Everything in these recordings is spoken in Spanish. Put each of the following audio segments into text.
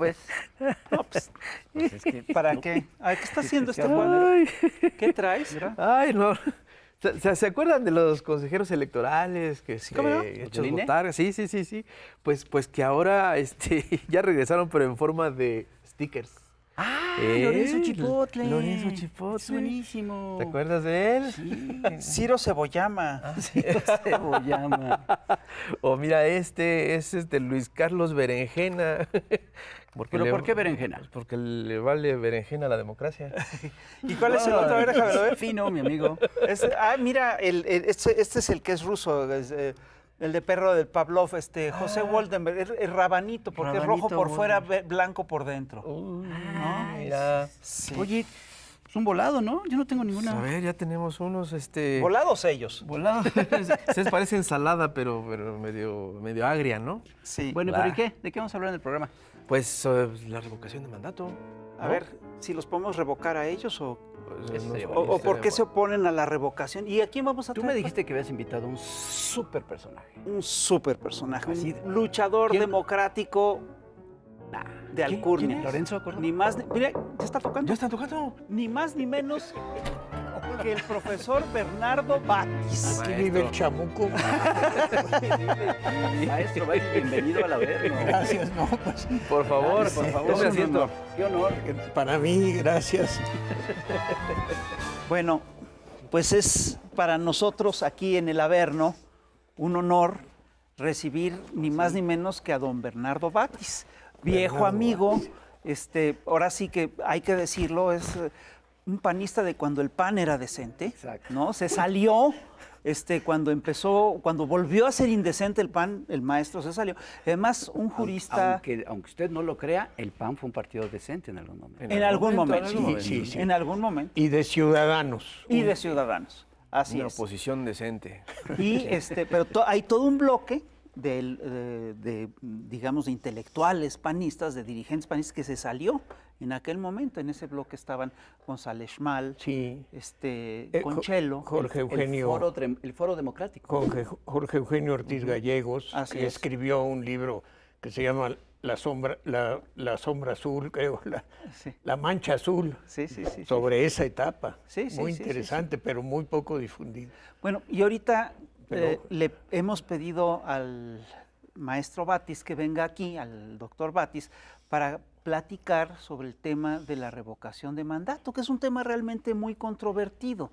pues, pues ¿Para qué? ¿Qué está haciendo este cuadro? ¿Qué traes? Ay, no. ¿Se, acuerdan de los consejeros electorales que se este, no? votar? Sí, sí, sí, sí. Pues, pues que ahora este, ya regresaron, pero en forma de stickers. Ah, eh, Lorenzo Chipotle. Lorenzo Chipotle. Es buenísimo. ¿Te acuerdas de él? Sí. Ciro Cebollama. Ah, Ciro Cebollama. o mira, este, este es de Luis Carlos Berenjena. ¿Pero por qué berenjena? Pues porque le vale berenjena a la democracia. ¿Y cuál es el otro? A ver, déjame ver. Fino, mi amigo. ah, mira, este, este, es el que es ruso. Eh, el de perro del Pavlov, este, José ah. Woldenberg, el, rabanito, porque es rojo por fuera, blanco por dentro. mira. Oye, es un volado, ¿no? Yo no tengo ninguna. A ver, ya tenemos unos, este. Volados ellos. Volados. Se les parece ensalada, pero, pero medio, medio agria, ¿no? Sí. Bueno, ¿y qué? ¿De qué vamos a hablar en el programa? Pues, pues la revocación de mandato. A ver, si los podemos revocar a ellos o, pues, eh, o, por qué se oponen a la revocación. ¿Y a quién vamos a Tú me dijiste que habías invitado a un súper personaje. Un súper personaje. Así, luchador democrático de Alcurnia. Lorenzo Ni más, ni, mira, ya está tocando. Ya está tocando. Ni más ni menos que el profesor Bernardo Batis. Aquí vive el chamuco. Maestro, bienvenido al averno. Gracias, no, pues, Por favor, por favor. Es un honor. Qué honor. Eh, para mí, gracias. Bueno, pues es para nosotros aquí en el Averno un honor recibir ni más ni menos que a don Bernardo Batis, viejo amigo. Este, ahora sí que hay que decirlo, es un panista de cuando el pan era decente, ¿no? Se salió este, cuando empezó, cuando volvió a ser indecente el PAN, el maestro se salió. Además, un jurista... Aunque, aunque usted no lo crea, el PAN fue un partido decente en algún momento. En, algún, momento, sí, Sí, sí. en algún momento. Y de ciudadanos. Y de ciudadanos, así Una oposición decente. Y, este, pero hay todo un bloque de, eh, de, digamos, intelectuales panistas, de dirigentes panistas que se salió en aquel momento. En ese bloque estaban González Schmal, sí. este, eh, Conchelo, Jorge Eugenio, el, foro, Democrático. Jorge, Eugenio Ortiz Gallegos, que escribió un libro que se llama La Sombra, la, sombra Azul, creo, la, Mancha Azul, sobre esa etapa. muy interesante, pero muy poco difundido. Bueno, y ahorita eh, le hemos pedido al maestro Batis que venga aquí, al doctor Batis, para platicar sobre el tema de la revocación de mandato, que es un tema realmente muy controvertido.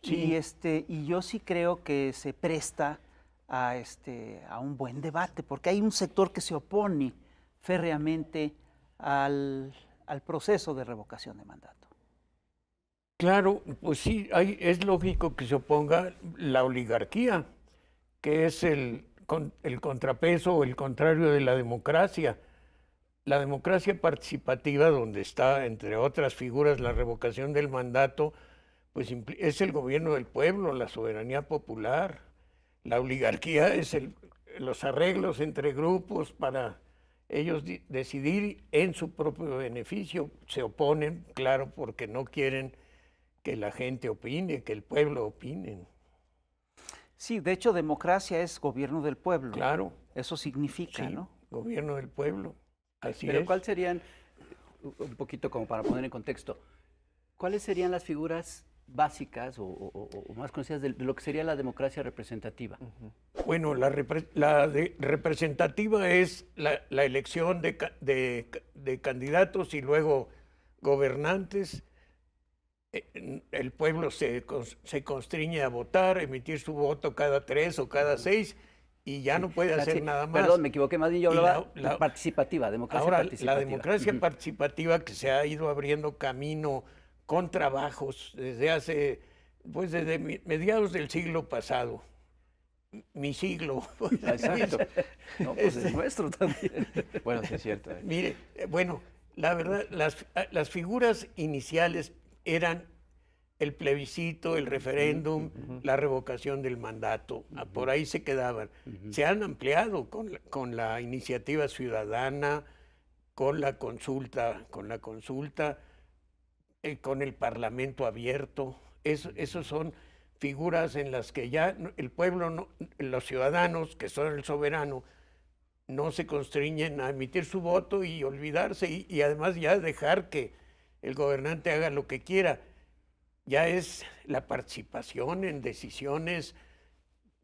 Y, este, y yo sí creo que se presta a, este, a un buen debate, porque hay un sector que se opone férreamente al, proceso de revocación de mandato. Claro, pues sí, hay, es lógico que se oponga la oligarquía, que es el, el contrapeso o el contrario de la democracia. La democracia participativa, donde está, entre otras figuras, la revocación del mandato, pues es el gobierno del pueblo, la soberanía popular. La oligarquía es los arreglos entre grupos para ellos decidir en su propio beneficio. Se oponen, claro, porque no quieren que la gente opine, que el pueblo opine. Sí, de hecho, democracia es gobierno del pueblo. Claro. Eso significa, ¿no? Gobierno del pueblo. Así Pero cuáles serían, un poquito como para poner en contexto, cuáles serían las figuras básicas o, más conocidas de lo que sería la democracia representativa? Bueno, la, representativa es la, elección de, de candidatos y luego gobernantes eh, el pueblo se, se constriñe a votar, emitir su voto cada tres o cada seis y ya no puede hacer nada más. Perdón, me equivoqué más bien, yo hablaba la, participativa, democracia ahora, La democracia participativa que se ha ido abriendo camino con trabajos desde hace, pues desde mediados del siglo pasado. Mi siglo. Ah, no, pues es este, nuestro también. bueno, sí es cierto. Eh. Mire, eh, bueno, la verdad, las, ah, las figuras iniciales eran el plebiscito, el referéndum, la revocación del mandato. Ah, por ahí se quedaban. Se han ampliado con la, con la, iniciativa ciudadana, con la consulta, con la consulta, eh, con el parlamento abierto. eso esos son figuras en las que ya el pueblo, los ciudadanos, que son el soberano, no se constriñen a emitir su voto y olvidarse y además ya dejar que el gobernante haga lo que quiera. Ya es la participación en decisiones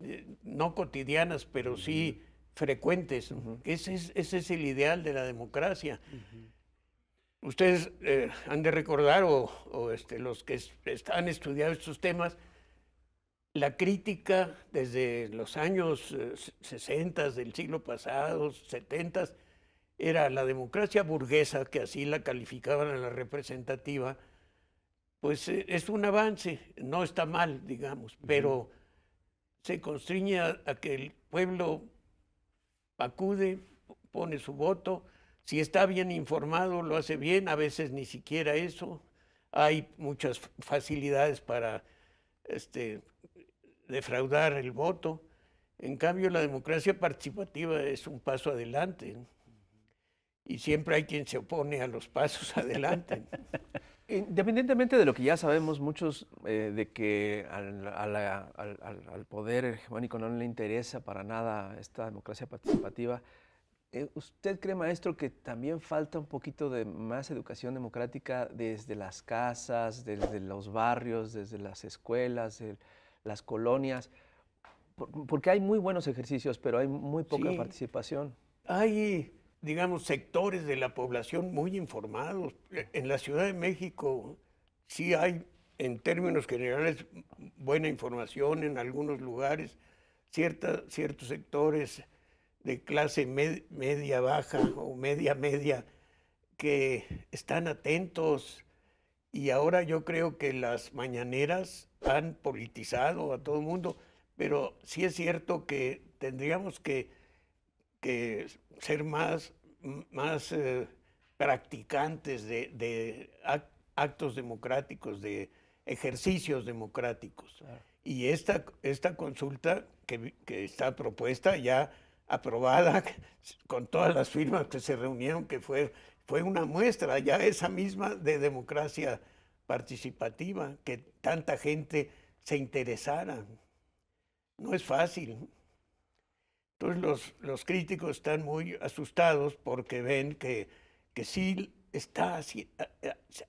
eh, no cotidianas, pero sí frecuentes. ese, es, el ideal de la democracia. Ustedes eh, han de recordar, o, este, los que han estudiado estos temas, la crítica desde los años 60 eh, del siglo pasado, 70 era la democracia burguesa, que así la calificaban a la representativa, pues eh, es un avance, no está mal, digamos, pero se constriñe a, que el pueblo acude, pone su voto, si está bien informado lo hace bien, a veces ni siquiera eso, hay muchas facilidades para este, defraudar el voto, en cambio la democracia participativa es un paso adelante y siempre hay quien se opone a los pasos adelante. Independientemente de lo que ya sabemos muchos eh, de que al, poder hegemónico no le interesa para nada esta democracia participativa, eh, ¿Usted cree, maestro, que también falta un poquito de más educación democrática desde las casas, desde los barrios, desde las escuelas, las colonias? Porque hay muy buenos ejercicios, pero hay muy poca participación. Hay digamos, sectores de la población muy informados. E, en la Ciudad de México sí hay, en términos generales, buena información en algunos lugares, ciertas ciertos sectores de clase media baja o media media que están atentos y ahora yo creo que las mañaneras han politizado a todo el mundo, pero sí es cierto que tendríamos que que ser más, más eh, practicantes de, actos democráticos, de ejercicios democráticos. Y esta, esta consulta que, que, está propuesta, ya aprobada, con todas las firmas que se reunieron, que fue, fue una muestra ya esa misma de democracia participativa, que tanta gente se interesara. No es fácil los, los críticos están muy asustados porque ven que, que sí está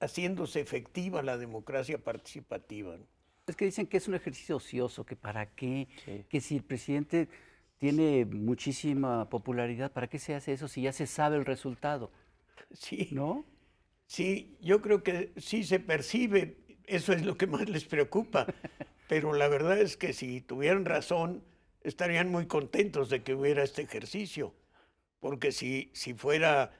haciéndose efectiva la democracia participativa. Es que dicen que es un ejercicio ocioso, que para qué, que si el presidente tiene muchísima popularidad, ¿para qué se hace eso si ya se sabe el resultado? Sí. ¿No? Sí, yo creo que sí se percibe, eso es lo que más les preocupa, pero la verdad es que si tuvieran razón, estarían muy contentos de que hubiera este ejercicio, porque si, si fuera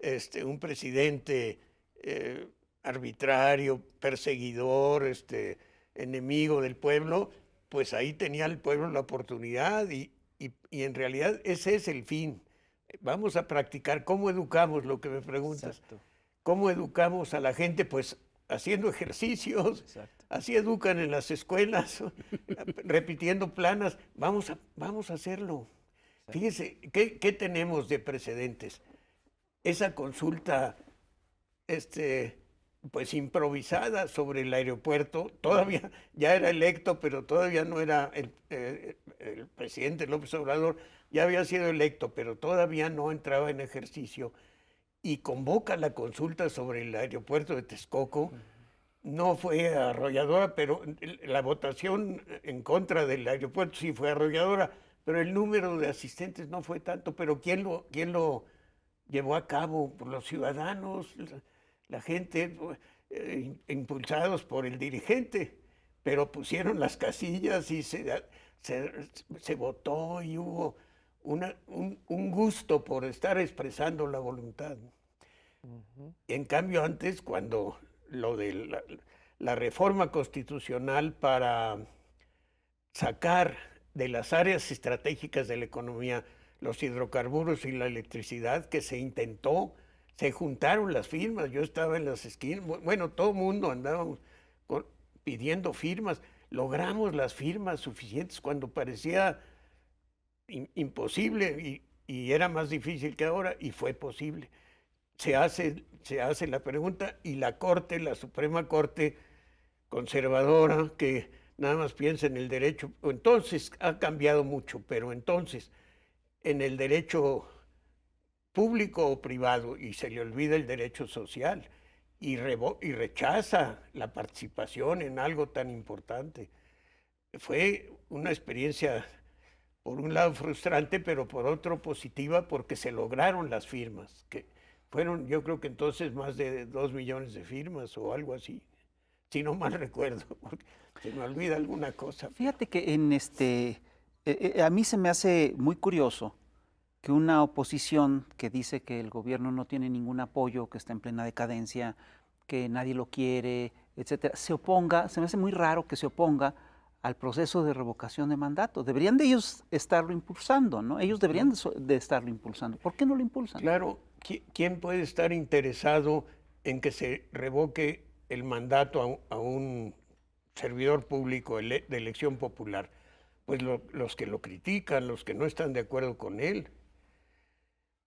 este, un presidente eh, arbitrario, perseguidor, este, enemigo del pueblo, pues ahí tenía el pueblo la oportunidad y, en realidad ese es el fin. Vamos a practicar cómo educamos, lo que me preguntas. ¿Cómo educamos a la gente? Pues haciendo ejercicios, así educan en las escuelas, repitiendo planas. Vamos a, vamos a hacerlo. Fíjense, Fíjese, ¿qué, tenemos de precedentes? Esa consulta este, pues improvisada sobre el aeropuerto, todavía ya era electo, pero todavía no era el presidente López Obrador, ya había sido electo, pero todavía no entraba en ejercicio y convoca la consulta sobre el aeropuerto de Texcoco. No fue arrolladora, pero la votación en contra del aeropuerto sí fue arrolladora, pero el número de asistentes no fue tanto. Pero ¿quién lo, quién lo llevó a cabo? Pues, los ciudadanos, la gente, eh, impulsados por el dirigente, pero pusieron las casillas y se, se, se votó y hubo un, gusto por estar expresando la voluntad. En cambio, antes, cuando lo de la, reforma constitucional para sacar de las áreas estratégicas de la economía los hidrocarburos y la electricidad que se intentó, se juntaron las firmas, yo estaba en las esquinas, bueno, todo el mundo andábamos pidiendo firmas, logramos las firmas suficientes cuando parecía imposible y, era más difícil que ahora y fue posible. Se hace, se hace la pregunta y la Corte, la Suprema Corte conservadora, que nada más piensa en el derecho, entonces ha cambiado mucho, pero entonces en el derecho público o privado y se le olvida el derecho social y, y rechaza la participación en algo tan importante. Fue una experiencia por un lado frustrante, pero por otro positiva porque se lograron las firmas, que fueron yo creo que entonces más de dos millones de firmas o algo así, si no mal recuerdo, porque se me olvida alguna cosa. Fíjate que en este, eh, eh, a mí se me hace muy curioso que una oposición que dice que el gobierno no tiene ningún apoyo, que está en plena decadencia, que nadie lo quiere, etcétera, se oponga, se me hace muy raro que se oponga al proceso de revocación de mandato. Deberían de ellos estarlo impulsando, ¿no? Ellos deberían de, estarlo impulsando. ¿Por qué no lo impulsan? Claro, ¿quién puede estar interesado en que se revoque el mandato a, un servidor público de elección popular? Pues los que lo critican, los que no están de acuerdo con él.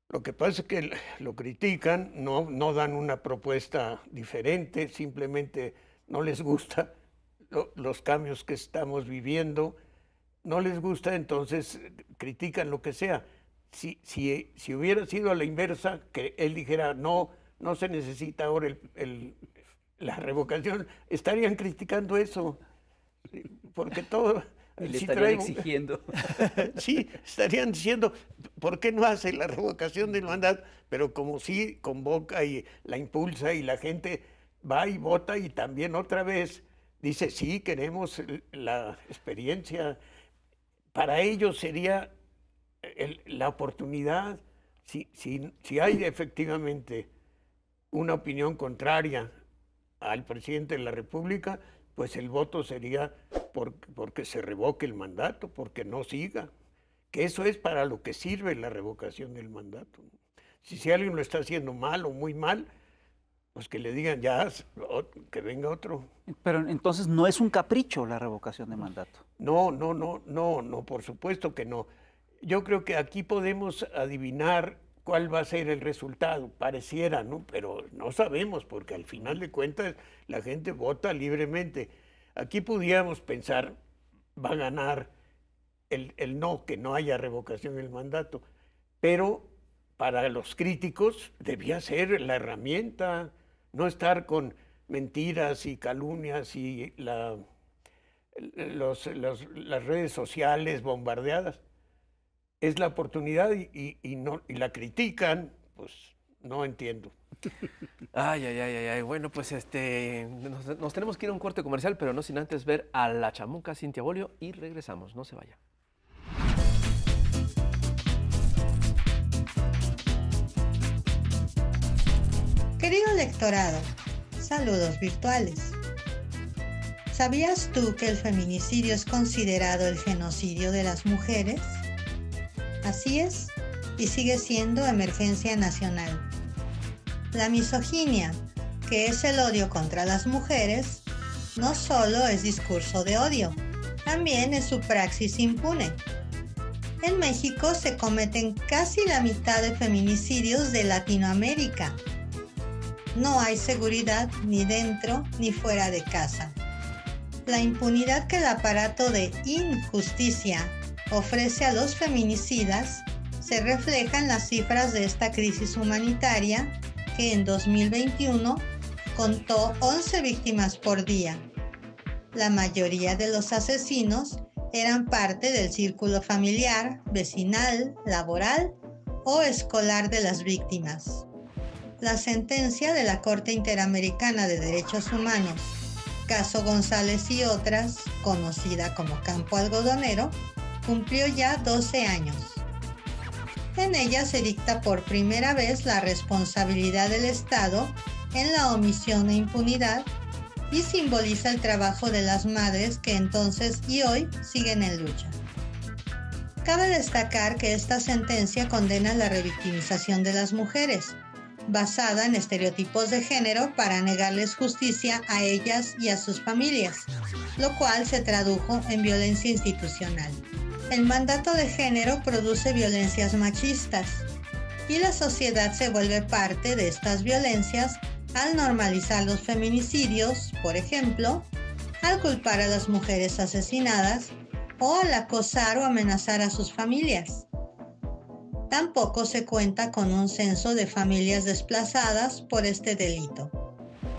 Lo que pasa es que lo critican, no, no dan una propuesta diferente, simplemente no les gusta los cambios que estamos viviendo, no les gusta, entonces critican lo que sea. Si, si, si hubiera sido a la inversa, que él dijera, no, no se necesita ahora el, la revocación, estarían criticando eso, porque todo... Y le estarían exigiendo. sí, estarían diciendo, ¿por qué no hace la revocación de del mandato? Pero como sí convoca y la impulsa y la gente va y vota y también otra vez dice, sí, queremos la experiencia. Para ellos sería eh, la oportunidad, si, si, si hay efectivamente una opinión contraria al presidente de la República, pues el voto sería por, porque se revoque el mandato, porque no siga. Que eso es para lo que sirve la revocación del mandato. Si, si alguien lo está haciendo mal o muy mal, pues que le digan ya, que venga otro. Pero entonces no es un capricho la revocación de mandato. No, no, no, no, no, por supuesto que no. Yo creo que aquí podemos adivinar cuál va a ser el resultado, pareciera, ¿no? Pero no sabemos, porque al final de cuentas la gente vota libremente. Aquí pudiéramos pensar, va a ganar el, el no, que no haya revocación del mandato, pero para los críticos debía ser la herramienta, no estar con mentiras y calumnias y las redes sociales bombardeadas. Es la oportunidad y, la critican, pues no entiendo. Ay, ay, ay, ay, bueno, pues este, nos, nos, tenemos que ir a un corte comercial, pero no sin antes ver a la chamuca Cintia Bolio y regresamos, no se vaya. Querido lectorado, saludos virtuales. ¿Sabías tú que el feminicidio es considerado el genocidio de las mujeres? Así es, y sigue siendo emergencia nacional. La misoginia, que es el odio contra las mujeres, no solo es discurso de odio, también es su praxis impune. En México se cometen casi la mitad de feminicidios de Latinoamérica no hay seguridad ni dentro ni fuera de casa. La impunidad que el aparato de injusticia ofrece a los feminicidas se refleja en las cifras de esta crisis humanitaria que en 2021 contó 11 víctimas por día. La mayoría de los asesinos eran parte del círculo familiar, vecinal, laboral o escolar de las víctimas la sentencia de la Corte Interamericana de Derechos Humanos, caso González y otras, conocida como Campo Algodonero, cumplió ya 12 años. En ella se dicta por primera vez la responsabilidad del Estado en la omisión e impunidad y simboliza el trabajo de las madres que entonces y hoy siguen en lucha. Cabe destacar que esta sentencia condena la revictimización de las mujeres, basada en estereotipos de género para negarles justicia a ellas y a sus familias, lo cual se tradujo en violencia institucional. El mandato de género produce violencias machistas y la sociedad se vuelve parte de estas violencias al normalizar los feminicidios, por ejemplo, al culpar a las mujeres asesinadas o al acosar o amenazar a sus familias. Tampoco se cuenta con un censo de familias desplazadas por este delito.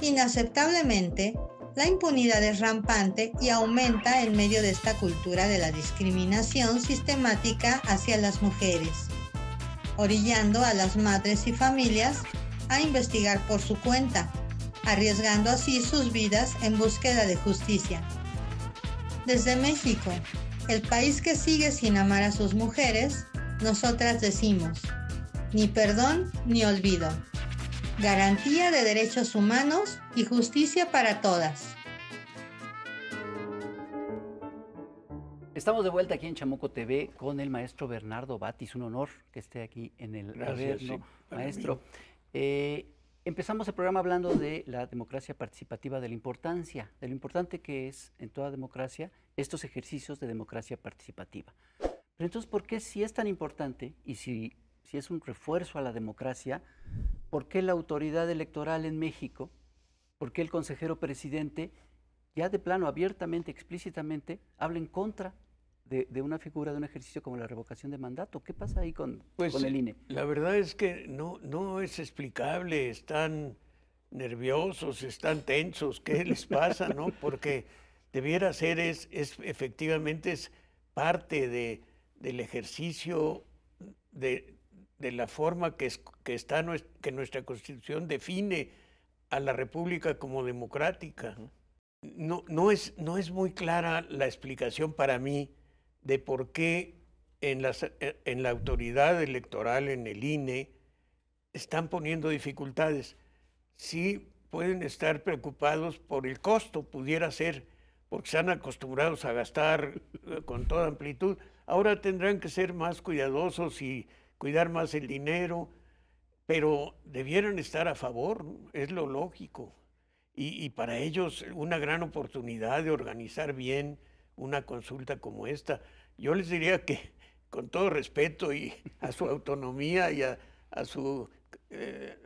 Inaceptablemente, la impunidad es rampante y aumenta en medio de esta cultura de la discriminación sistemática hacia las mujeres, orillando a las madres y familias a investigar por su cuenta, arriesgando así sus vidas en búsqueda de justicia. Desde México, el país que sigue sin amar a sus mujeres, nosotras decimos, ni perdón ni olvido. Garantía de derechos humanos y justicia para todas. Estamos de vuelta aquí en Chamuco TV con el maestro Bernardo Batis. Un honor que esté aquí en el gobierno, maestro. Eh, empezamos el programa hablando de la democracia participativa, de la importancia, de lo importante que es en toda democracia estos ejercicios de democracia participativa. Pero entonces, ¿por qué si es tan importante y si, si es un refuerzo a la democracia, por qué la autoridad electoral en México, por qué el consejero presidente ya de plano, abiertamente, explícitamente, habla en contra de, una figura, de un ejercicio como la revocación de mandato. ¿Qué pasa ahí con, pues, el INE? La verdad es que no, no es explicable, están nerviosos, están tensos, ¿qué les pasa? ¿no? Porque debiera ser, es, es efectivamente, es parte de, del ejercicio de, la forma que, está, que nuestra Constitución define a la República como democrática. No, no, es, no es muy clara la explicación para mí de por qué en, las, en la autoridad electoral, en el INE, están poniendo dificultades. Sí pueden estar preocupados por el costo, pudiera ser, porque se han acostumbrados a gastar eh, con toda amplitud, Ahora tendrán que ser más cuidadosos y cuidar más el dinero, pero debieran estar a favor, es lo lógico. Y, para ellos una gran oportunidad de organizar bien una consulta como esta. Yo les diría que, con todo respeto y a su autonomía y a, su eh,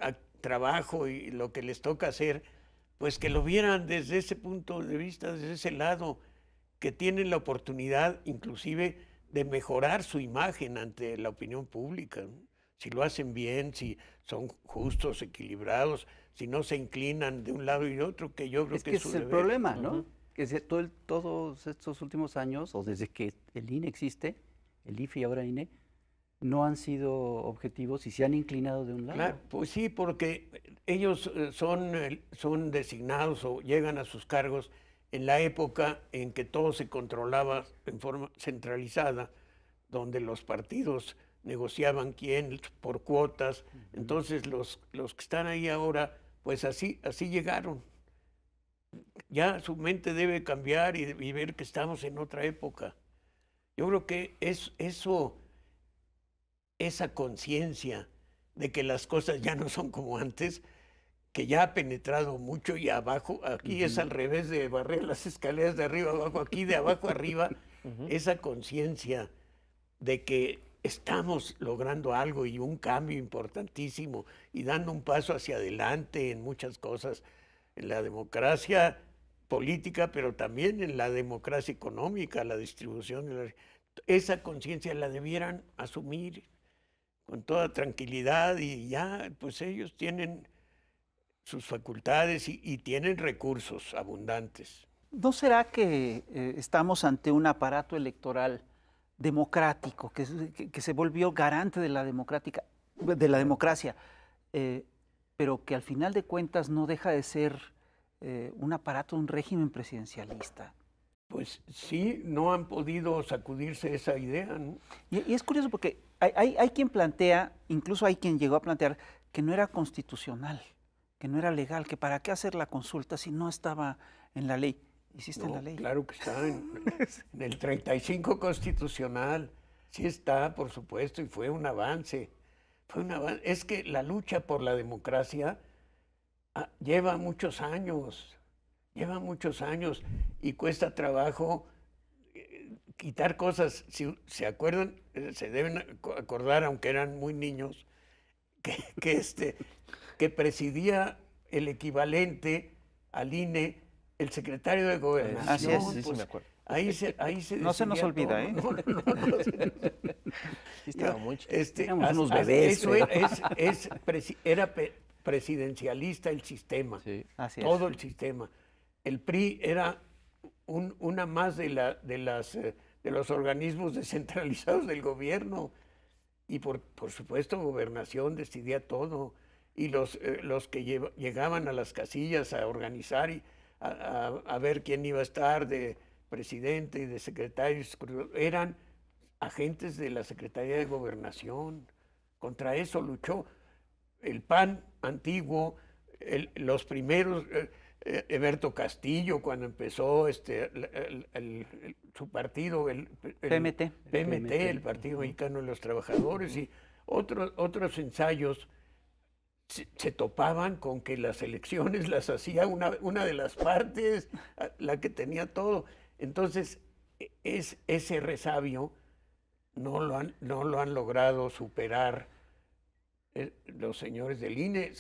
trabajo y lo que les toca hacer, pues que lo vieran desde ese punto de vista, desde ese lado, que tienen la oportunidad inclusive de mejorar su imagen ante la opinión pública. Si lo hacen bien, si son justos, equilibrados, si no se inclinan de un lado y otro, que yo creo es que, que es el problema, ¿no? Que se, todo todos estos últimos años, o desde que el INE existe, el IFE y ahora INE, no han sido objetivos y se han inclinado de un lado. pues sí, porque ellos eh, son, son designados o llegan a sus cargos en la época en que todo se controlaba en forma centralizada, donde los partidos negociaban quién por cuotas. Entonces los, los que están ahí ahora, pues así, así llegaron. Ya su mente debe cambiar y, ver que estamos en otra época. Yo creo que es, eso, esa conciencia de que las cosas ya no son como antes, que ya ha penetrado mucho y abajo, aquí es al revés de barrer las escaleras de arriba abajo, aquí de abajo arriba, esa conciencia de que estamos logrando algo y un cambio importantísimo y dando un paso hacia adelante en muchas cosas, en la democracia política, pero también en la democracia económica, la distribución, esa conciencia la debieran asumir con toda tranquilidad y ya, pues ellos tienen sus facultades y, tienen recursos abundantes. ¿No será que eh, estamos ante un aparato electoral democrático, que, que, se volvió garante de la, democrática, de la democracia, eh, pero que al final de cuentas no deja de ser eh, un aparato, un régimen presidencialista? Pues sí, no han podido sacudirse esa idea. Y, es curioso porque hay, hay, quien plantea, incluso hay quien llegó a plantear, que no era constitucional que no era legal, que para qué hacer la consulta si no estaba en la ley. ¿Hiciste en la ley? Claro que está, en, el 35 constitucional, sí está, por supuesto, y fue un avance. Fue Es que la lucha por la democracia ah, lleva muchos años, lleva muchos años, y cuesta trabajo eh, quitar cosas. Si se acuerdan, eh, se deben acordar, aunque eran muy niños, que este, que presidía el equivalente al INE, el secretario de Gobernación. Así es, sí, pues, me acuerdo. Ahí se, ahí se no se nos olvida, ¿eh? unos bebés. Eso era, es, es, era presidencialista el sistema, sí, todo el sistema. El PRI era una más de, la, de, las, eh, de los organismos descentralizados del gobierno y por, por supuesto gobernación decidía todo y los, eh, los que llegaban a las casillas a organizar y a, ver quién iba a estar de presidente y de secretario eran agentes de la Secretaría de Gobernación. Contra eso luchó el PAN antiguo, los primeros, eh, eh, Eberto Castillo, cuando empezó este, su partido, el, PMT. PMT, el Partido Mexicano de los Trabajadores, y otros, otros ensayos se, topaban con que las elecciones las hacía una, de las partes, la que tenía todo. Entonces, e, es, ese resabio no lo han, no lo han logrado superar eh, los señores del INE.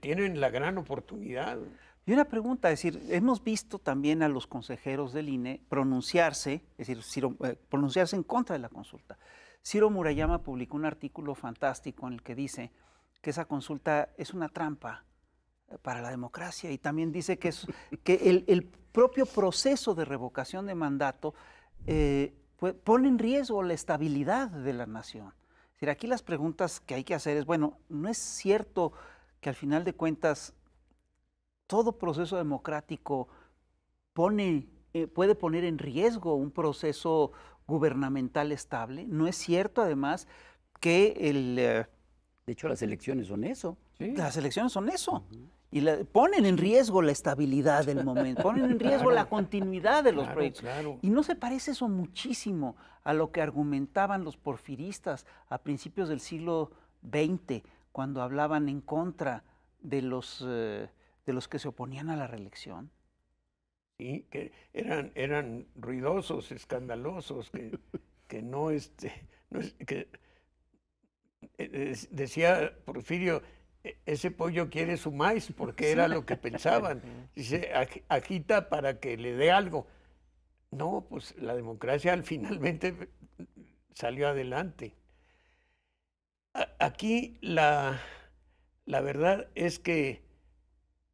Tienen la gran oportunidad. Y una pregunta, es decir, hemos visto también a los consejeros del INE pronunciarse, es decir, eh, pronunciarse en contra de la consulta. Ciro Murayama publicó un artículo fantástico en el que dice que esa consulta es una trampa eh, para la democracia y también dice que, el, propio proceso de revocación de mandato eh, pone en riesgo la estabilidad de la nación. aquí las preguntas que hay que hacer es, bueno, ¿no es cierto que al final de cuentas todo proceso democrático pone, eh, puede poner en riesgo un proceso gubernamental estable? ¿No es cierto además que el... De hecho, las elecciones son eso. Las elecciones son eso. Y ponen en riesgo la estabilidad del momento, ponen en riesgo la continuidad de los proyectos. Y no se parece eso muchísimo a lo que argumentaban los porfiristas a principios del siglo XX, cuando hablaban en contra de los, eh, de los que se oponían a la reelección. Sí, que eran, eran ruidosos, escandalosos, que, que no, este, que eh, decía Porfirio, e-, ese pollo quiere su maíz, porque era lo que pensaban. Dice, agita para que le dé algo. No, pues la democracia finalmente salió adelante. Aquí la, la verdad es que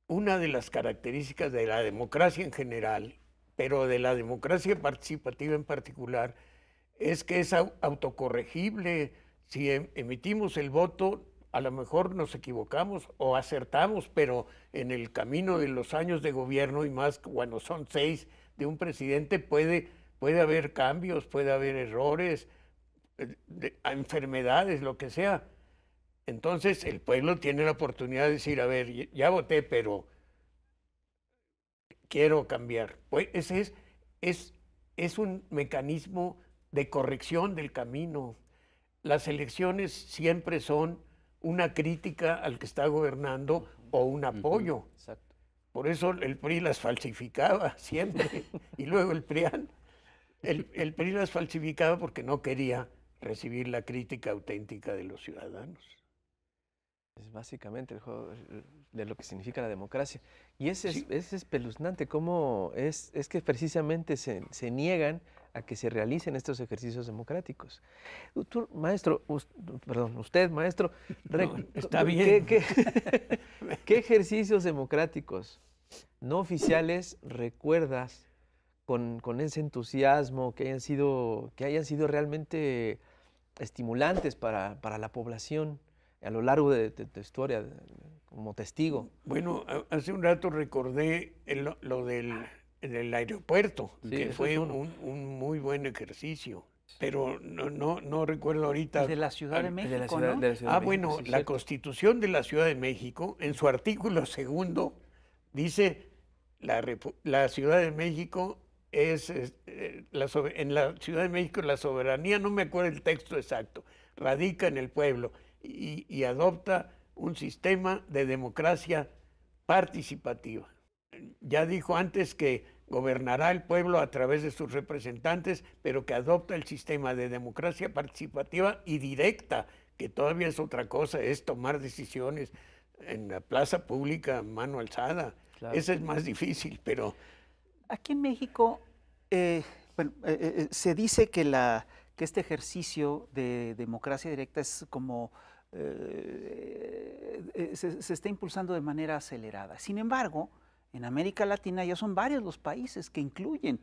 una de las características de la democracia en general, pero de la democracia participativa en particular, es que es autocorregible, si em, emitimos el voto, a lo mejor nos equivocamos o acertamos, pero en el camino de los años de gobierno y más cuando son seis de un presidente puede, puede haber cambios, puede haber errores, eh, enfermedades, lo que sea. Entonces el pueblo tiene la oportunidad de decir, a ver, ya voté, pero quiero cambiar. Pues, ese es, es, es un mecanismo de corrección del camino las elecciones siempre son una crítica al que está gobernando o un apoyo. Por eso el PRI las falsificaba siempre. y luego el PRIAN, el, el PRI las falsificaba porque no quería recibir la crítica auténtica de los ciudadanos. Es básicamente el juego de lo que significa la democracia. Y es, es, espeluznante cómo es, es que precisamente se, niegan a que se realicen estos ejercicios democráticos. maestro, perdón, usted, maestro, está bien. ¿qué, qué, ejercicios democráticos no oficiales recuerdas con, ese entusiasmo, que hayan sido, que hayan sido realmente estimulantes para, para la población? a lo largo de, tu historia como testigo. Bueno, hace un rato recordé lo del, aeropuerto, que fue un, muy buen ejercicio. Pero no, no, recuerdo ahorita. De la Ciudad de México. ah, bueno, la Constitución de la Ciudad de México, en su artículo segundo, dice la, Ciudad de México es, eh, en la Ciudad de México la soberanía, no me acuerdo el texto exacto, radica en el pueblo y, adopta un sistema de democracia participativa. Ya dijo antes que gobernará el pueblo a través de sus representantes, pero que adopta el sistema de democracia participativa y directa, que todavía es otra cosa, es tomar decisiones en la plaza pública, mano alzada. Eso es más difícil, pero... Aquí en México, eh, eh, eh, se dice que, la, que este ejercicio de democracia directa es como eh, eh, se, está impulsando de manera acelerada. Sin embargo, en América Latina ya son varios los países que incluyen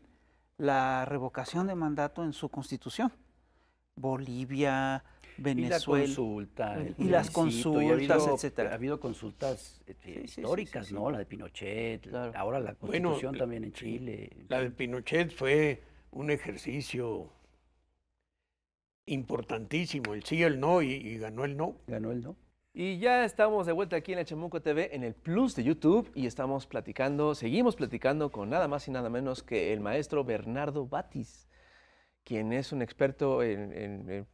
la revocación de mandato en su constitución. Bolivia, Venezuela. Y la consulta, y las consultas, etc. ha habido, consultas eh, históricas, ¿no? La de Pinochet, ahora la constitución también en Chile. La de Pinochet fue un ejercicio importantísimo, el sí el no, y, ganó el no. Ganó el no. Y ya estamos de vuelta aquí en la TV en el Plus de YouTube y estamos platicando, seguimos platicando con nada más y nada menos que el maestro Bernardo Batis quien es un experto en,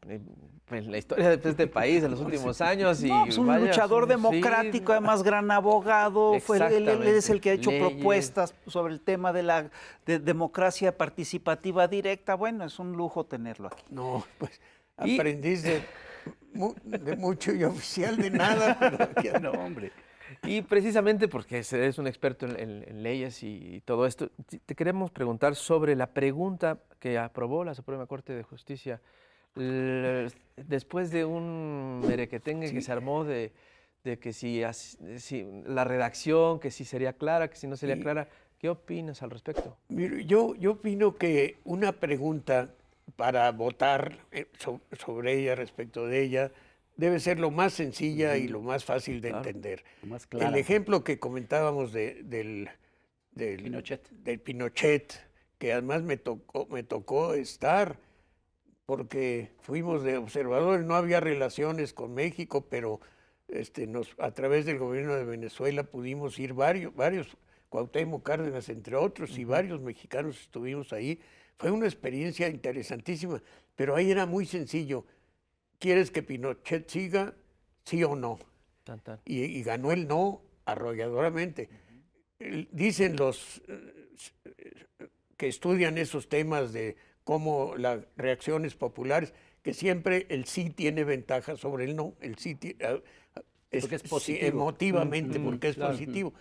pues, la historia de este país en los últimos años. Y es pues, un luchador democrático, además gran abogado, fue, él, es el que ha hecho propuestas sobre el tema de la democracia participativa directa. Bueno, es un lujo tenerlo aquí. No, pues aprendiz de, mucho y oficial de nada. Pero, no, hombre. Y precisamente porque eres un experto en, leyes y, todo esto, te queremos preguntar sobre la pregunta que aprobó la Suprema Corte de Justicia después de un merequetengue que se armó de, que si, la redacción, que si sería clara, que si no sería clara. ¿Qué opinas al respecto? yo, yo opino que una pregunta para votar eh, sobre ella, respecto de ella, debe ser lo más sencilla y lo más fácil de entender. El ejemplo que comentábamos del, del, Pinochet. que además me tocó, estar, porque fuimos de observadores, no había relaciones con México, pero este, a través del gobierno de Venezuela pudimos ir varios, varios Cuauhtémoc Cárdenas, entre otros, y varios mexicanos estuvimos ahí. Fue una experiencia interesantísima, pero ahí era muy sencillo ¿Quieres que Pinochet siga? ¿Sí o no? Y, ganó el no arrolladoramente. Dicen los que estudian esos temas de cómo las reacciones populares, que siempre el sí tiene ventaja sobre el no. El sí ah, ah, es, porque es positivo. emotivamente, mm, porque es positivo.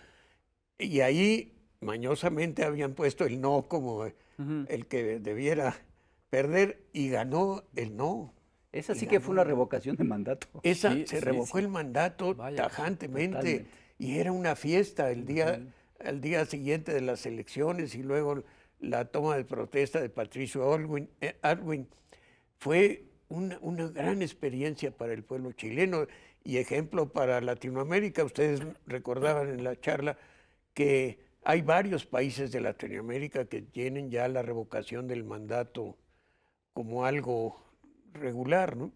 Y ahí mañosamente habían puesto el no como el que debiera perder y ganó el no. Esa sí que fue una revocación de mandato. Esa se revocó el mandato tajantemente y era una fiesta el día, día siguiente de las elecciones y luego la toma de protesta de Patricio Arwin. Eh, fue una, gran experiencia para el pueblo chileno y ejemplo para Latinoamérica. Ustedes recordaban en la charla que hay varios países de Latinoamérica que tienen ya la revocación del mandato como algo regular. ¿no?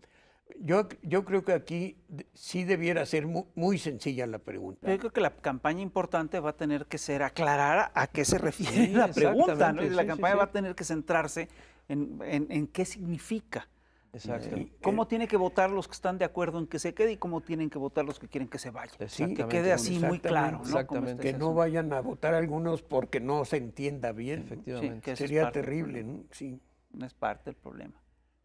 Yo, yo creo que aquí sí debiera ser muy, sencilla la pregunta. Yo creo que la campaña importante va a tener que ser aclarar a qué se refiere la pregunta. la campaña va a tener que centrarse en, qué significa. Exacto. Eh, ¿Cómo eh, tiene tienen que votar los que están de acuerdo en que se quede y cómo tienen que votar los que quieren que se vaya? que quede así muy claro. Exactamente. Que no vayan a votar algunos porque no se entienda bien. Efectivamente. Sería terrible, ¿no? Sí. No es parte del problema.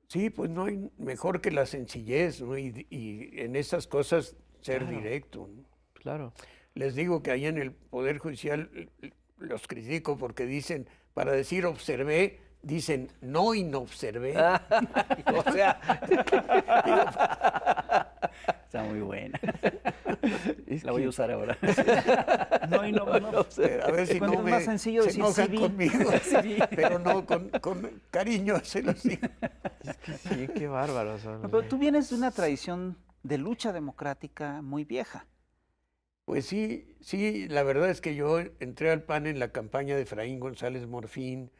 Sí, pues no hay mejor que la sencillez, ¿no? Y, en esas cosas ser directo. Claro. Les digo que ahí en el Poder Judicial los critico porque dicen, para decir observé, dicen no inobservé. Ah. o sea. Está muy buena. la voy a usar ahora. no y no, A ver si no es más sencillo se decir conmigo. Pero no, con, cariño se lo Es que sí, qué bárbaros. pero tú vienes de una tradición de lucha democrática muy vieja. Pues sí, sí, la verdad es que yo entré al PAN en la campaña de Efraín González Morfín,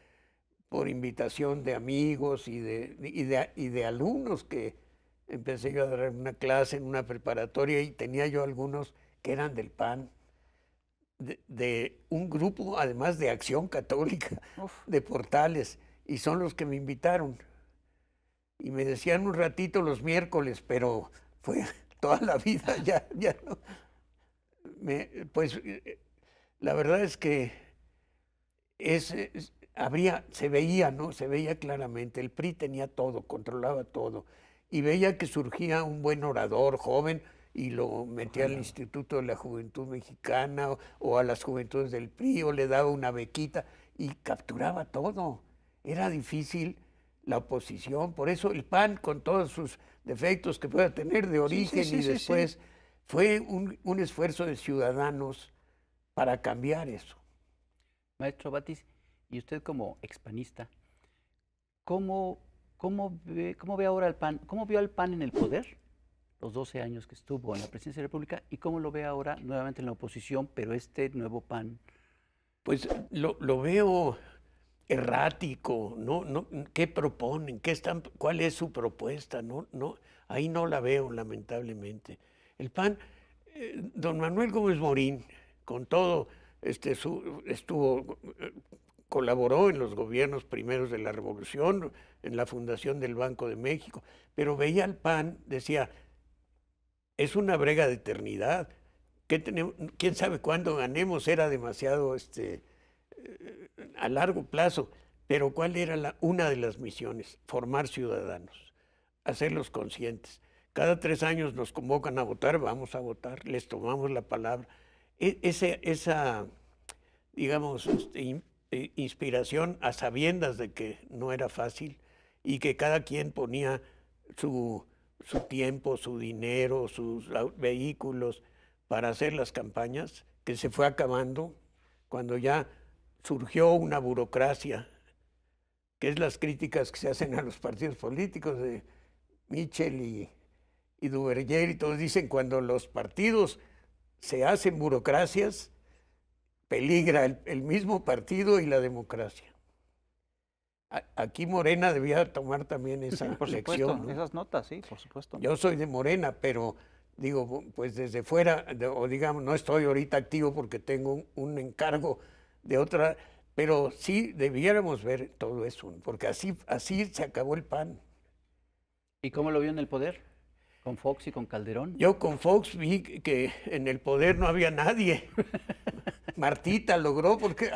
por invitación de amigos y de, y y de alumnos que empecé yo a dar una clase en una preparatoria y tenía yo algunos que eran del PAN, de, un grupo además de Acción Católica, de Portales, y son los que me invitaron. Y me decían un ratito los miércoles, pero fue toda la vida, ya, ya no. pues eh, la verdad es que es, habría, se veía, ¿no? Se veía claramente, el PRI tenía todo, controlaba todo, y veía que surgía un buen orador joven y lo metía al Instituto de la Juventud Mexicana o, a las Juventudes del PRI o le daba una bequita y capturaba todo. Era difícil la oposición, por eso el PAN con todos sus defectos que pueda tener de origen y después, fue un, un esfuerzo de ciudadanos para cambiar eso. Maestro Batis, y usted como expanista, ¿cómo, cómo, ve, cómo ve ahora el PAN? ¿Cómo vio al PAN en el poder los 12 años que estuvo en la presidencia de la República y cómo lo ve ahora nuevamente en la oposición, pero este nuevo PAN? Pues lo, veo errático, no, no, ¿qué proponen? ¿Qué están, ¿Cuál es su propuesta? No, no, ahí no la veo, lamentablemente. El PAN, eh, don Manuel Gómez Morín, con todo, este, su, estuvo eh, colaboró en los gobiernos primeros de la Revolución, en la fundación del Banco de México, pero veía al PAN, decía, es una brega de eternidad, quién sabe cuándo ganemos, era demasiado este, eh, a largo plazo, pero ¿cuál era una de las misiones? Formar ciudadanos, hacerlos conscientes. Cada tres años nos convocan a votar, vamos a votar, les tomamos la palabra. E, ese, esa digamos, este, eh, inspiración a sabiendas de que no era fácil y que cada quien ponía su, tiempo, su dinero, sus vehículos para hacer las campañas, que se fue acabando cuando ya surgió una burocracia, que es las críticas que se hacen a los partidos políticos de Michel y, y Duverger y todos dicen cuando los partidos se hacen burocracias, peligra el, mismo partido y la democracia. aquí Morena debía tomar también esa corrección Esas notas, sí, por supuesto. Yo soy de Morena, pero digo, pues desde fuera, o digamos, no estoy ahorita activo porque tengo un, encargo de otra, pero sí debiéramos ver todo eso, porque así, así se acabó el PAN. ¿Y cómo lo vio en el poder? ¿Con Fox y con Calderón? Yo con Fox vi que en el poder no había nadie. Martita logró porque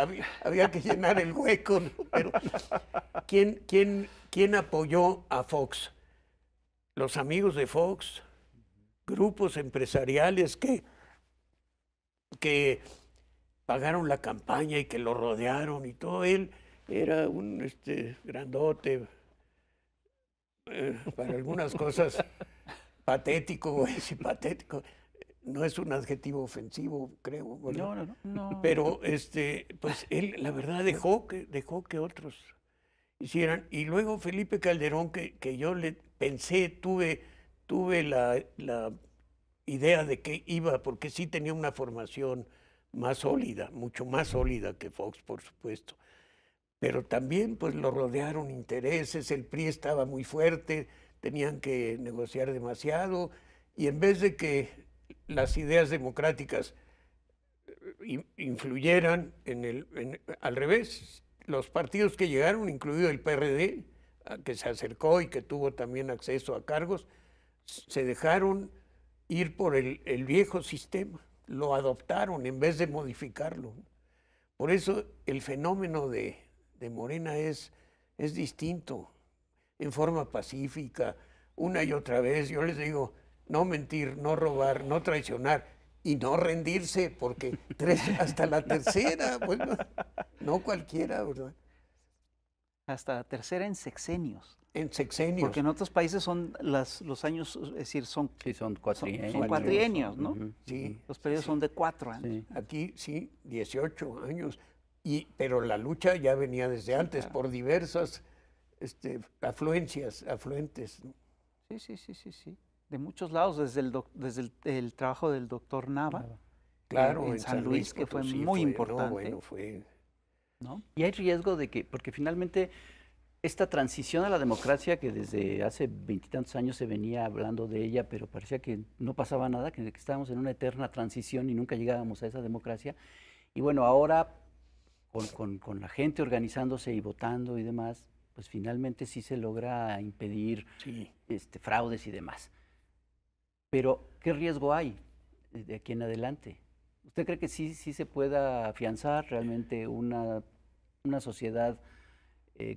había, que llenar el hueco. Pero, ¿quién, quién, quién apoyó a Fox? Los amigos de Fox, grupos empresariales que, que pagaron la campaña y que lo rodearon y todo. Él era un este, grandote, eh, para algunas cosas patético, güey, sí, patético no es un adjetivo ofensivo, creo. No, no, no, Pero este, pues él, la verdad, dejó que, dejó que otros hicieran. Y luego Felipe Calderón, que, que yo le pensé, tuve, tuve la, la, idea de que iba, porque sí tenía una formación más sólida, mucho más sólida que Fox, por supuesto. Pero también pues lo rodearon intereses, el PRI estaba muy fuerte, tenían que negociar demasiado, y en vez de que las ideas democráticas eh, influyeran en el, al revés. Los partidos que llegaron, incluido el PRD, que se acercó y que tuvo también acceso a cargos, se dejaron ir por el, viejo sistema, lo adoptaron en vez de modificarlo. Por eso el fenómeno de, de Morena es, es distinto, en forma pacífica, una y otra vez. Yo les digo, no mentir, no robar, no traicionar y no rendirse, porque tres, hasta la tercera, bueno, no cualquiera, ¿verdad? Hasta la tercera en sexenios. En sexenios. Porque en otros países son las, los años, es decir, son, sí, son, cuatrienios, son, ¿no? Sí. Los periodos son de cuatro años. Aquí sí, 18 años. Y, pero la lucha ya venía desde antes por diversas este, afluencias, afluentes. Sí, sí, sí, sí, sí de muchos lados, desde el, desde el, trabajo del doctor Nava, claro, en, San, Luis, que fue muy importante. Y hay riesgo de que, porque finalmente esta transición a la democracia que desde hace veintitantos años se venía hablando de ella, pero parecía que no pasaba nada, que, estábamos en una eterna transición y nunca llegábamos a esa democracia. Y bueno, ahora con, la gente organizándose y votando y demás, pues finalmente sí se logra impedir este, fraudes y demás. Pero, ¿qué riesgo hay de aquí en adelante? ¿Usted cree que sí, sí se pueda afianzar realmente una, sociedad eh,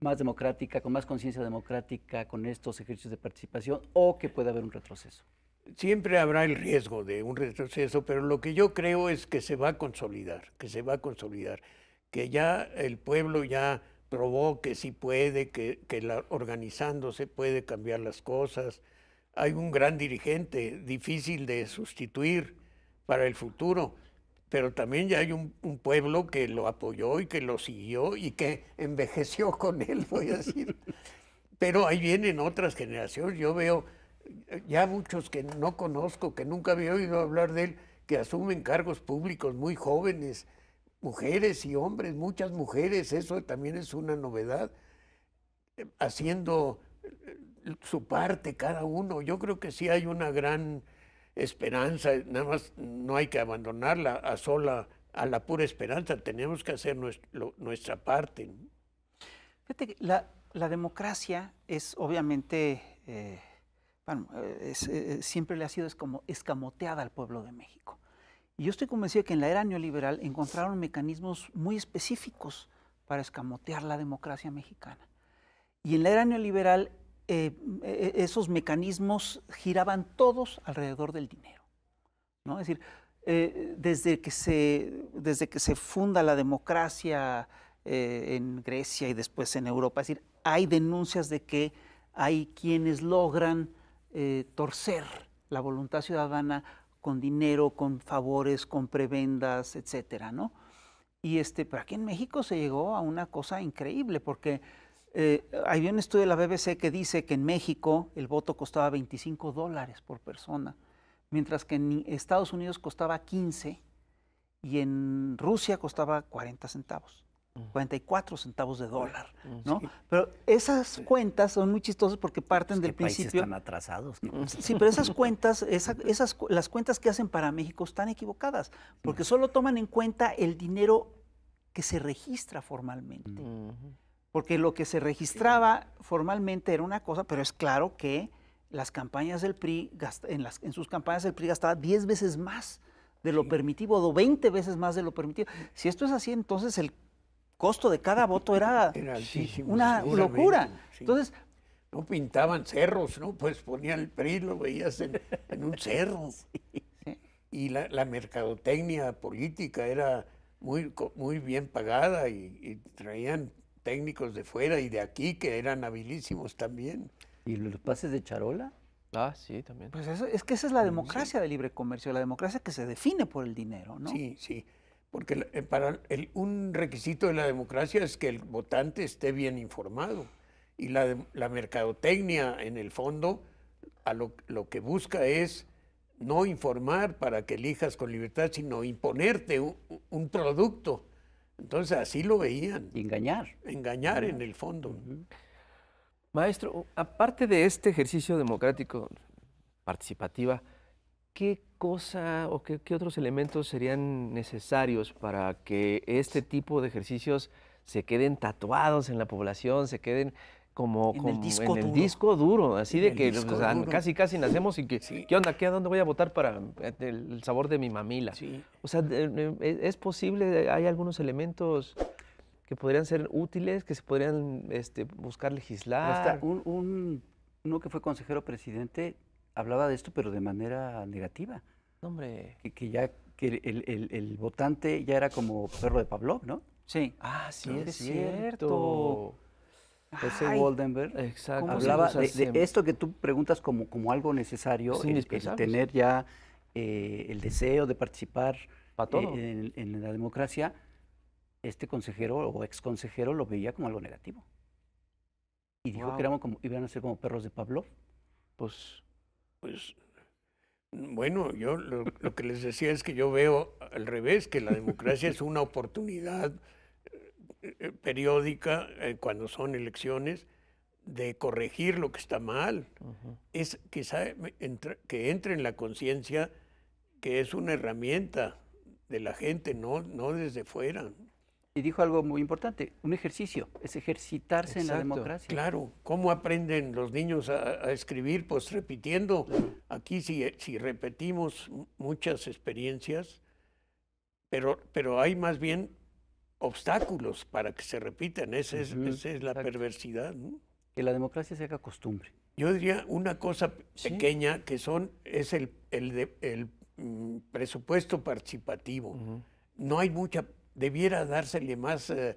más democrática, con más conciencia democrática, con estos ejercicios de participación, o que pueda haber un retroceso? Siempre habrá el riesgo de un retroceso, pero lo que yo creo es que se va a consolidar, que se va a consolidar, que ya el pueblo ya probó que sí puede, que, organizándose puede cambiar las cosas, hay un gran dirigente difícil de sustituir para el futuro, pero también ya hay un, pueblo que lo apoyó y que lo siguió y que envejeció con él, voy a decir. pero ahí vienen otras generaciones. Yo veo ya muchos que no conozco, que nunca había oído hablar de él, que asumen cargos públicos muy jóvenes, mujeres y hombres, muchas mujeres, eso también es una novedad, eh, haciendo su parte cada uno. Yo creo que sí hay una gran esperanza, nada más no hay que abandonarla a sola, a la pura esperanza, tenemos que hacer nuestra parte. Fíjate, la, la democracia es obviamente, eh, bueno, eh, eh, siempre le ha sido como escamoteada al pueblo de México. Y yo estoy convencido que en la era neoliberal encontraron mecanismos muy específicos para escamotear la democracia mexicana. Y en la era neoliberal eh, eh, eh, esos mecanismos giraban todos alrededor del dinero. ¿no? Es decir, desde, que se, desde que se funda la democracia en Grecia y después en Europa, decir, hay denuncias de que hay quienes logran torcer la voluntad ciudadana con dinero, con favores, con prebendas, etcétera, ¿no? Y este, pero aquí en México se llegó a una cosa increíble, porque eh, Hay un estudio de la BBC que dice que en México el voto costaba 25 dólares por persona, mientras que en Estados Unidos costaba 15 y en Rusia costaba 40 centavos. 44 mm. centavos de dólar, mm, ¿no? Pero esas cuentas son muy chistosas porque parten del principio. están atrasados. Mm, sí, pero esas cuentas, esas, las cuentas que hacen para México están equivocadas porque solo toman en cuenta el dinero que se registra formalmente porque lo que se registraba formalmente era una cosa, pero es claro que las campañas del PRI, en, las, en sus campañas el PRI gastaba 10 veces más de lo permitido, o 20 veces más de lo permitido. Si esto es así, entonces el costo de cada voto era, una locura. Entonces, no pintaban cerros, ¿no? Pues ponían el PRI, lo veías en, un cerro. Y la, mercadotecnia política era muy, muy bien pagada y traían técnicos de fuera y de aquí que eran habilísimos también. ¿Y los pases de Charola? Ah, sí, también. Pues es que esa es la democracia del de libre comercio, la democracia que se define por el dinero, ¿no? Sí, sí. Porque eh, para un requisito de la democracia es que el votante esté bien informado. Y la, mercadotecnia, en el fondo, a lo, que busca es no informar para que elijas con libertad, sino imponerte un producto entonces así lo veían. engañar. Engañar en el fondo. Maestro, aparte de este ejercicio democrático participativa, ¿qué cosa o qué, otros elementos serían necesarios para que este tipo de ejercicios se queden tatuados en la población, se queden como, en, el, disco duro, así de que casi casi nacemos y que, ¿qué onda? ¿Qué, ¿A dónde voy a votar para eh, el sabor de mi mamila? O sea, eh, eh, es posible, hay algunos elementos que podrían ser útiles, que se podrían este, buscar legislar. Un, uno que fue consejero presidente hablaba de esto, pero de manera negativa. hombre. Que, ya que el, votante ya era como perro de Pavlov, ¿no? Sí. Ah, sí, es, cierto. Ese Waldenberg hablaba de, esto que tú preguntas como, como algo necesario, tener ya eh, el deseo de participar eh, en, la democracia, este consejero o ex consejero lo veía como algo negativo. Y dijo que iban a ser como perros de Pablo. Pues, pues bueno, yo lo que les decía es que yo veo al revés, que la democracia es una oportunidad eh, periódica, eh, cuando son elecciones, de corregir lo que está mal. Es quizá que entre en la conciencia que es una herramienta de la gente, no, no desde fuera. Y dijo algo muy importante, un ejercicio, es ejercitarse en la democracia. Claro, ¿cómo aprenden los niños a, escribir? Pues repitiendo. Aquí si, eh, si repetimos muchas experiencias, pero, pero hay más bien obstáculos para que se repitan. Esa es, la perversidad. Que la democracia se haga costumbre. Yo diría una cosa pequeña que son es el, el, mm, presupuesto participativo. No hay mucha, debiera dársele más eh,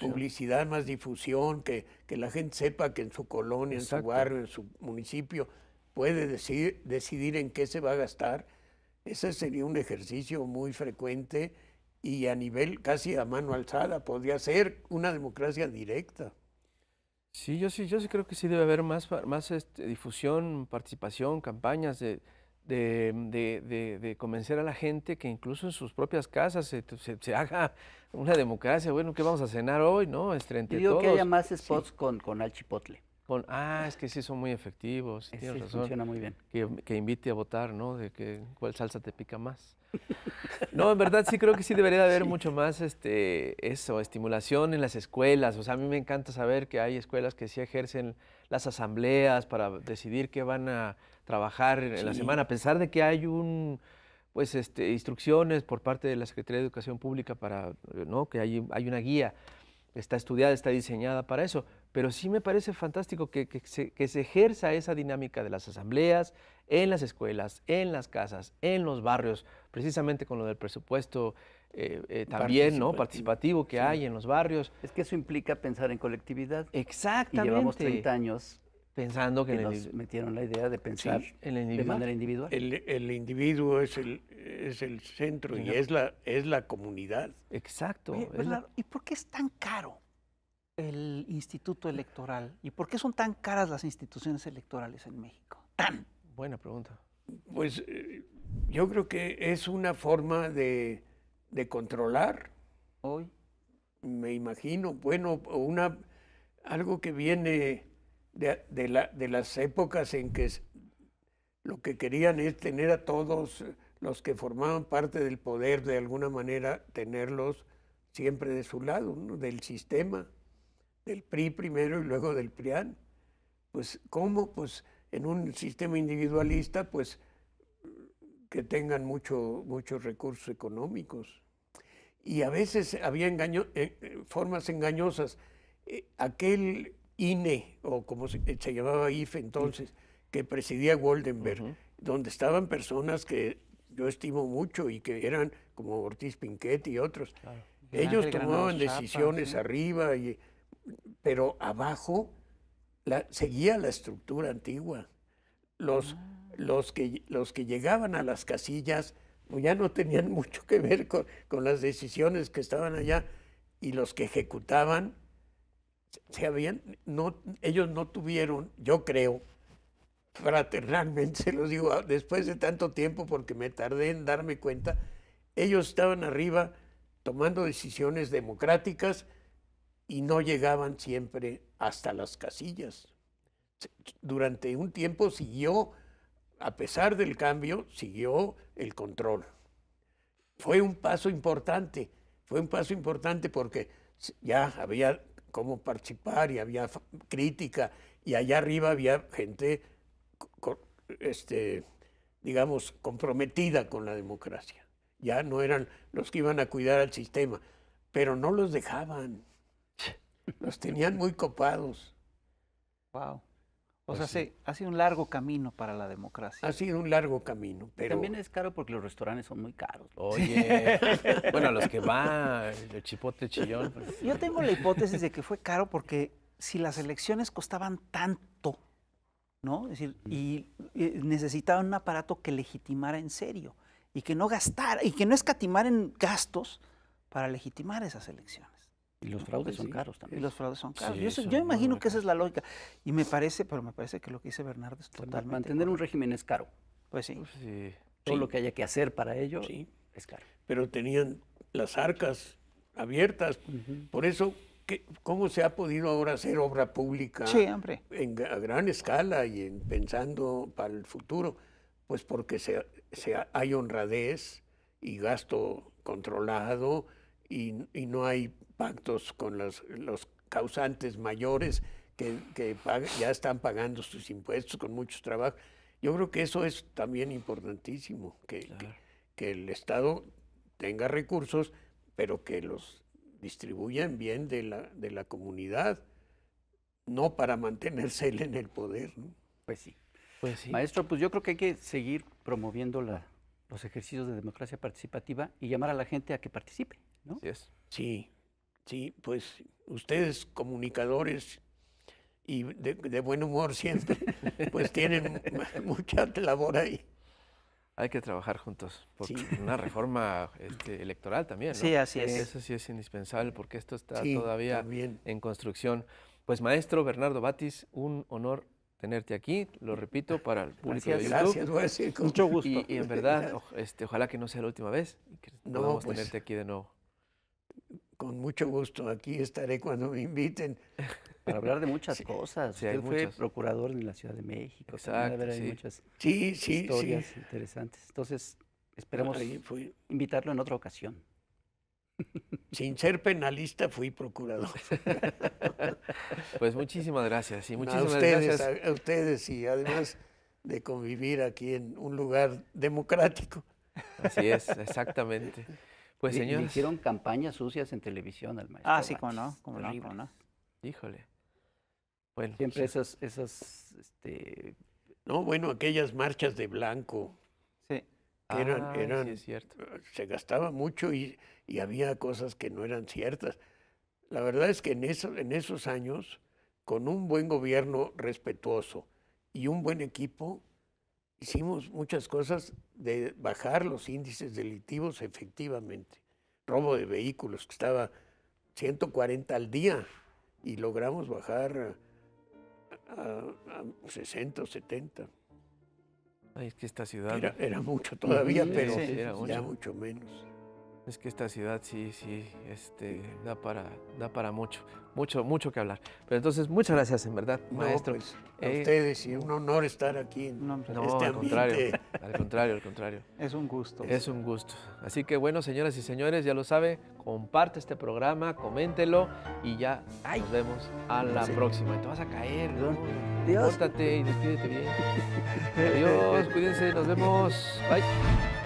publicidad, más difusión, que, la gente sepa que en su colonia, en su barrio, en su municipio, puede decidir, decidir en qué se va a gastar. Ese sería un ejercicio muy frecuente y a nivel casi a mano alzada, podría ser una democracia directa. Sí, yo sí, yo sí creo que sí debe haber más, más este, difusión, participación, campañas de, de, convencer a la gente que incluso en sus propias casas se, se, haga una democracia. Bueno, ¿qué vamos a cenar hoy? ¿No? es este, 32 que haya más spots con, con Al Chipotle ah, es que sí son muy efectivos, sí, tienes razón. Que, invite a votar, ¿no? De que cuál salsa te pica más. no, en verdad sí creo que sí debería haber mucho más este, eso, estimulación en las escuelas. O sea, a mí me encanta saber que hay escuelas que sí ejercen las asambleas para decidir qué van a trabajar en la semana, a pesar de que hay un pues este, instrucciones por parte de la Secretaría de Educación Pública para ¿no? que hay, hay una guía está estudiada, está diseñada para eso, pero sí me parece fantástico que, que, se, ejerza esa dinámica de las asambleas, en las escuelas, en las casas, en los barrios, precisamente con lo del presupuesto eh, eh, también participativo, ¿no? participativo que hay en los barrios. Es que eso implica pensar en colectividad. Exactamente. llevamos 30 años Pensando que, metieron la idea de pensar en el de manera individual. El, individuo es el, es el centro y es la, es la comunidad. Exacto. Pues, ¿Y por qué es tan caro el instituto electoral? ¿Y por qué son tan caras las instituciones electorales en México? ¡Tan! Buena pregunta. Pues eh, yo creo que es una forma de, de controlar. Hoy. Me imagino, bueno, una, algo que viene de, las épocas en que lo que querían es tener a todos los que formaban parte del poder, de alguna manera, tenerlos siempre de su lado, del sistema, del PRI primero y luego del PRIAN. Pues, ¿cómo? Pues en un sistema individualista, pues que tengan mucho, muchos recursos económicos. Y a veces había eh, eh, formas engañosas. Eh, aquel INE, o como se, eh, llamaba IFE entonces, e. que presidía Goldenberg, donde estaban personas que yo estimo mucho y que eran como Ortiz Pinquet y otros. Ellos tomaban decisiones arriba, y, pero abajo seguía la estructura antigua. Los, ah. los, que, los que llegaban a las casillas pues, ya no tenían mucho que ver con las decisiones que estaban allá y los que ejecutaban habían, no, ellos no tuvieron, yo creo, fraternalmente, se los digo después de tanto tiempo porque me tardé en darme cuenta, ellos estaban arriba tomando decisiones democráticas y no llegaban siempre hasta las casillas. Durante un tiempo siguió, a pesar del cambio, siguió el control. Fue un paso importante, fue un paso importante porque ya había cómo participar y había crítica y allá arriba había gente, este, digamos, comprometida con la democracia. Ya no eran los que iban a cuidar al sistema, pero no los dejaban. Los tenían muy copados. Wow. O sea, sí, ha sido un largo camino para la democracia. Ha sido un largo camino, pero... También es caro porque los restaurantes son muy caros. Oye, bueno, los que va el chipote chillón. Pues Yo tengo la hipótesis de que fue caro porque si las elecciones costaban tanto, ¿no? Es decir, y, y eh, necesitaban un aparato que legitimara en serio y que no gastara, y que no escatimara en gastos para legitimar esas elecciones. Pues y los fraudes son caros también. los fraudes son caros. yo, imagino que esa es la lógica. Y me parece, pero me parece que lo que dice Bernardo es totalmente. Mantener un régimen es caro. Pues sí. Pues Todo lo que haya que hacer para ello es caro. Pero tenían las arcas abiertas. Por eso, ¿cómo se ha podido ahora hacer obra pública en, a gran escala y pensando para el futuro? Pues porque se, hay honradez y gasto controlado y, no hay pactos con los, causantes mayores que, ya están pagando sus impuestos con muchos trabajos. Yo creo que eso es también importantísimo, que, el Estado tenga recursos, pero que los distribuyan bien de la, de la comunidad, no para mantenerse en el poder. Pues, pues sí. Maestro, pues yo creo que hay que seguir promoviendo la, los ejercicios de democracia participativa y llamar a la gente a que participe. Sí, sí, pues ustedes comunicadores y de, buen humor siempre, pues tienen mucha labor ahí. Hay que trabajar juntos por una reforma este, electoral también. Sí, así es. Eso sí es indispensable porque esto está todavía en construcción. Pues maestro Bernardo Batis, un honor tenerte aquí, lo repito, para el público de YouTube. Gracias, mucho gusto. Y, en verdad, este, ojalá que no sea la última vez y que podamos pues. tenerte aquí de nuevo con mucho gusto. Aquí estaré cuando me inviten. Para hablar de muchas cosas. Usted fue procurador en la Ciudad de México. Exacto, sí. Hay muchas historias interesantes. Entonces, esperamos invitarlo en otra ocasión. Sin ser penalista, fui procurador. Pues muchísimas gracias. Y muchísimas gracias. A, ustedes y además de convivir aquí en un lugar democrático. Así es, exactamente. Pues hicieron campañas sucias en televisión al maestro. Ah, sí, como no, como no, no. Híjole. Siempre pues, esas, este, No, bueno, aquellas marchas de blanco. Sí. eran, cierto. Eh, se gastaba mucho y, y, había cosas que no eran ciertas. La verdad es que en, eso, en esos años, con un buen gobierno respetuoso y un buen equipo, hicimos muchas cosas de bajar los índices delictivos efectivamente. Robo de vehículos, que estaba 140 al día, y logramos bajar a, 60 o 70. Ay, es que esta ciudad... Era, mucho todavía, pero ya mucho menos es que esta ciudad sí, sí, este, da, para, da para mucho, mucho, mucho que hablar. Pero entonces, muchas gracias, en verdad, no, maestro. Pues, a eh, ustedes, y un honor estar aquí no, este al contrario, al contrario, al contrario. Es un gusto. Es un gusto. Así que, bueno, señoras y señores, ya lo sabe, comparte este programa, coméntelo, y ya nos vemos a la próxima. Te vas a caer, ¿no? Dios. y despídete bien. Adiós, cuídense, nos vemos. Bye.